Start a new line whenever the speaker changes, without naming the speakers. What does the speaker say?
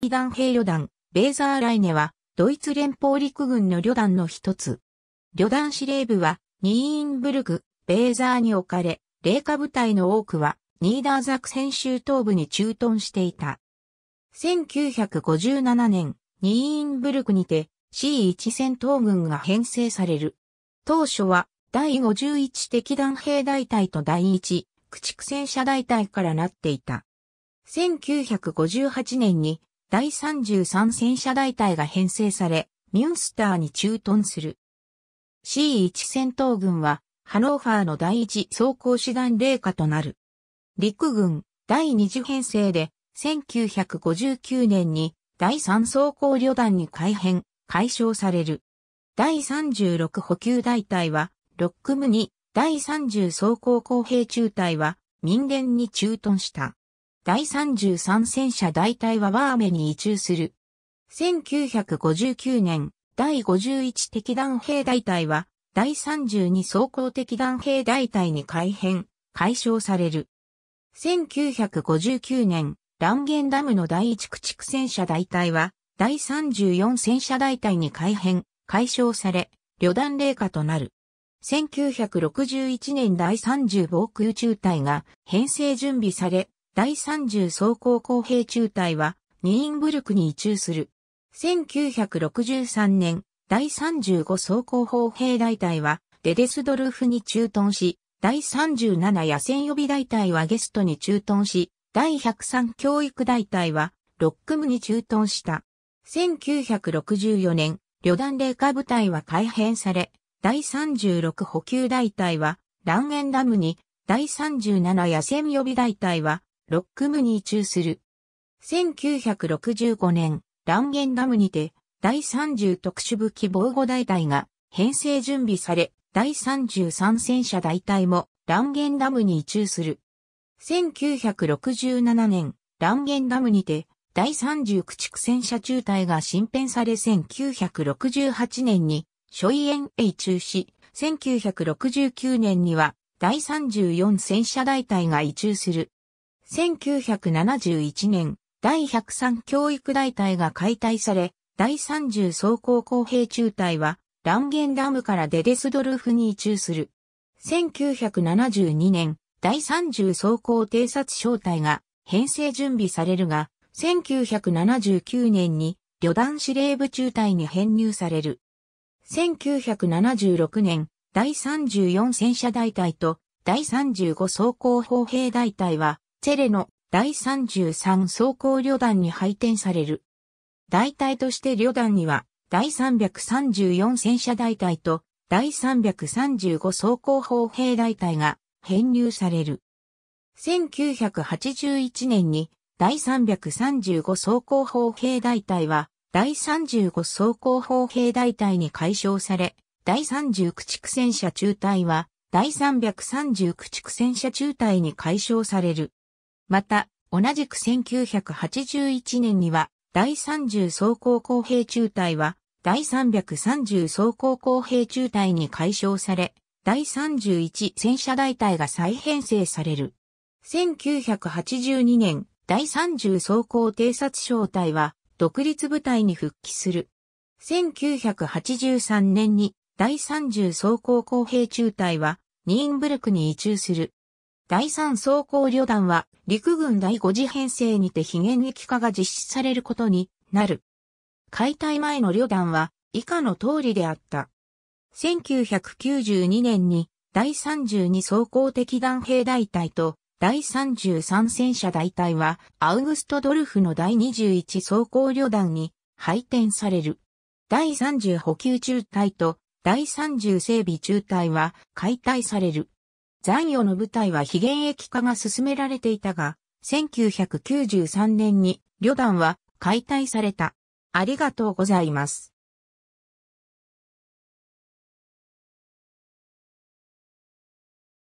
敵団兵旅団、ベーザーライネは、ドイツ連邦陸軍の旅団の一つ。旅団司令部は、ニーンブルク、ベーザーに置かれ、霊下部隊の多くは、ニーダーザクセン州東部に駐屯していた。1957年、ニーンブルクにて C1 戦闘軍が編成される。当初は、第51敵団兵大隊と第1、駆逐戦車大隊からなっていた。1958年に第33戦車大隊が編成され、ミュンスターに駐屯する。C1 戦闘軍は、ハノーファーの第1装甲師団霊下となる。陸軍第2次編成で、1959年に第3装甲旅団に改編、解消される。第36補給大隊は、ロックムに、第30装甲工兵中隊は、民連に駐屯した。第33戦車大隊はワーメに移駐する。1959年、第51敵弾兵大隊は、第32装甲敵弾兵大隊に改編、解消される。1959年、ランゲンダムの第1駆逐戦車大隊は、第34戦車大隊に改編、解消され、旅団霊下となる。1961年第30防空中隊が編成準備され、第30装甲工兵中隊は、ニーンブルクに移駐する。1963年、第35装甲砲兵大隊は、デデスドルフに駐屯し、第37野戦予備大隊はゲストに駐屯し、第103教育大隊は、ロックムに駐屯した。1964年、旅団霊下部隊は改編され、第36補給大隊は、ランエンダムに、第37野戦予備大隊は、ロックムに移住する。1965年、ランゲンダムにて、第30特殊武器防護大隊が編成準備され、第33戦車大隊もランゲンダムに移駐する。1967年、ランゲンダムにて、第30駆逐戦車中隊が新編され1968年に、諸位園へ移駐し、1969年には、第34戦車大隊が移駐する。1971年、第103教育大隊が解体され、第30装甲工兵中隊は、ランゲンダムからデデスドルフに移住する。1972年、第30装甲偵察小隊が編成準備されるが、1979年に旅団司令部中隊に編入される。1976年、第34戦車大隊と第35装甲砲兵大隊はチェレの第33装甲旅団に配点される。大隊として旅団には、第334戦車大隊と、第335装甲砲兵大隊が編入される。1981年に、第335装甲砲兵大隊は、第35装甲砲兵大隊に解消され、第30駆逐戦車中隊は、第330駆逐戦車中隊に解消される。また、同じく1981年には、第30装甲公平中隊は、第330装甲公平中隊に解消され、第31戦車大隊が再編成される。1982年、第30装甲偵察小隊は、独立部隊に復帰する。1983年に、第30装甲公平中隊は、ニーンブルクに移住する。第三装甲旅団は陸軍第5次編成にて非現役化が実施されることになる。解体前の旅団は以下の通りであった。1992年に第32装甲敵団兵大隊と第33戦車大隊はアウグストドルフの第21装甲旅団に配転される。第30補給中隊と第30整備中隊は解体される。残余の部隊は非現役化が進められていたが、1993年に旅団は解体された。ありがとうございます。